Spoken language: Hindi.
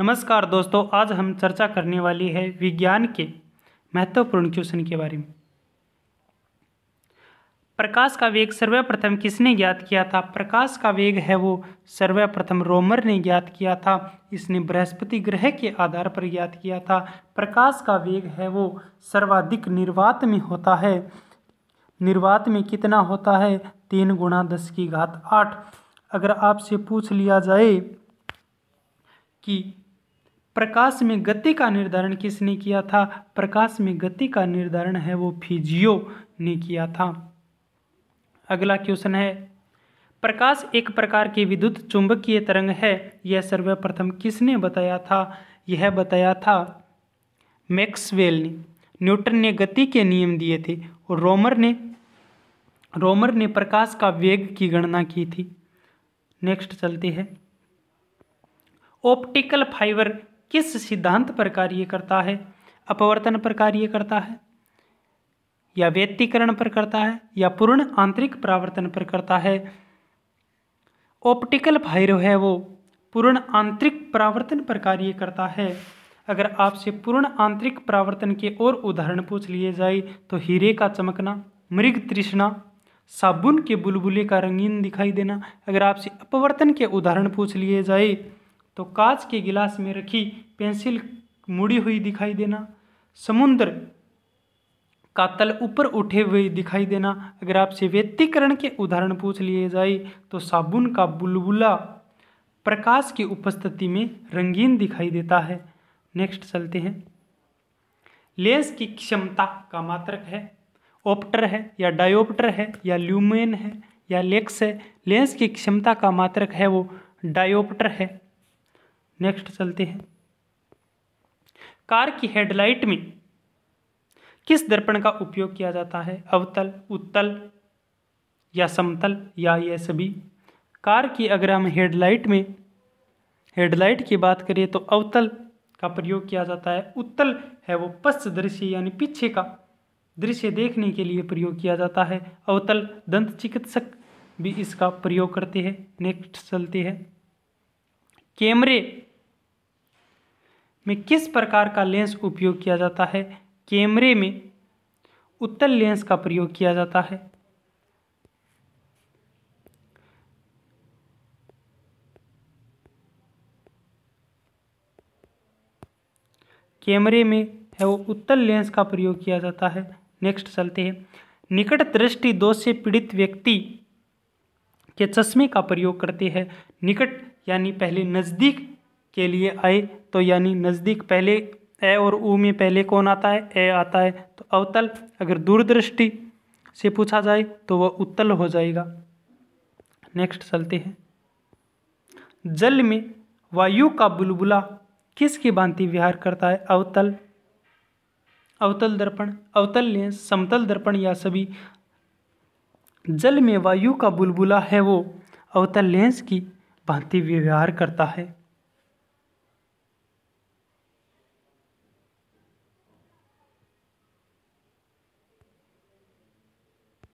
नमस्कार दोस्तों आज हम चर्चा करने वाली है विज्ञान के महत्वपूर्ण क्वेश्चन के बारे में प्रकाश का वेग सर्वप्रथम किसने ज्ञात किया था प्रकाश का वेग है वो सर्वप्रथम रोमर ने ज्ञात किया था इसने बृहस्पति ग्रह के आधार पर ज्ञात किया था प्रकाश का वेग है वो सर्वाधिक निर्वात में होता है निर्वात में कितना होता है तीन गुणा दस की घात आठ अगर आपसे पूछ लिया जाए कि प्रकाश में गति का निर्धारण किसने किया था प्रकाश में गति का निर्धारण है वो फिजियो ने किया था अगला क्वेश्चन है प्रकाश एक प्रकार की विद्युत चुंबकीय तरंग है यह सर्वप्रथम किसने बताया था यह बताया था मैक्सवेल ने न्यूटन ने गति के नियम दिए थे और रोमर ने रोमर ने प्रकाश का वेग की गणना की थी नेक्स्ट चलते हैं ऑप्टिकल फाइबर किस सिद्धांत पर कार्य करता है अपवर्तन पर कार्य करता है या व्यक्तिकरण पर करता है या पूर्ण आंतरिक प्रावर्तन पर करता है ऑप्टिकल फायर है वो पूर्ण आंतरिक प्रावर्तन पर कार्य करता है अगर आपसे पूर्ण आंतरिक प्रावर्तन के और उदाहरण पूछ लिए जाए तो हीरे का चमकना मृग तृष्णा साबुन के बुलबुले का रंगीन दिखाई देना अगर आपसे अपवर्तन के उदाहरण पूछ लिए जाए तो कांच के गिलास में रखी पेंसिल मुड़ी हुई दिखाई देना समुद्र का तल ऊपर उठे हुए दिखाई देना अगर आपसे व्यक्तिकरण के उदाहरण पूछ लिए जाए तो साबुन का बुलबुला प्रकाश की उपस्थिति में रंगीन दिखाई देता है नेक्स्ट चलते हैं लेंस की क्षमता का मात्रक है ऑप्टर है या डायोप्टर है या ल्यूमेन है या लेक्स है लेंस की क्षमता का मात्रक है वो डायोप्टर है नेक्स्ट चलते हैं कार की हेडलाइट में किस दर्पण का उपयोग किया जाता है अवतल उत्तल या समतल या ये सभी कार की अगर हम हेडलाइट में हेडलाइट की बात करें तो अवतल का प्रयोग किया जाता है उत्तल है वो पश्च दृश्य यानी पीछे का दृश्य देखने के लिए प्रयोग किया जाता है अवतल दंत चिकित्सक भी इसका प्रयोग करते हैं नेक्स्ट चलते हैं कैमरे में किस प्रकार का लेंस उपयोग किया जाता है कैमरे में उत्तल लेंस का प्रयोग किया जाता है कैमरे में है वो उत्तल लेंस का प्रयोग किया जाता है नेक्स्ट चलते हैं निकट दृष्टि दोष से पीड़ित व्यक्ति के चश्मे का प्रयोग करते हैं निकट यानी पहले नज़दीक के लिए आए तो यानी नज़दीक पहले ए और ऊ में पहले कौन आता है ए आता है तो अवतल अगर दूरदृष्टि से पूछा जाए तो वह उत्तल हो जाएगा नेक्स्ट चलते हैं जल में वायु का बुलबुला किसकी भांति विहार करता है अवतल अवतल दर्पण अवतल लें समतल दर्पण या सभी जल में वायु का बुलबुला है वो अवतल लेंस की भांति व्यवहार करता है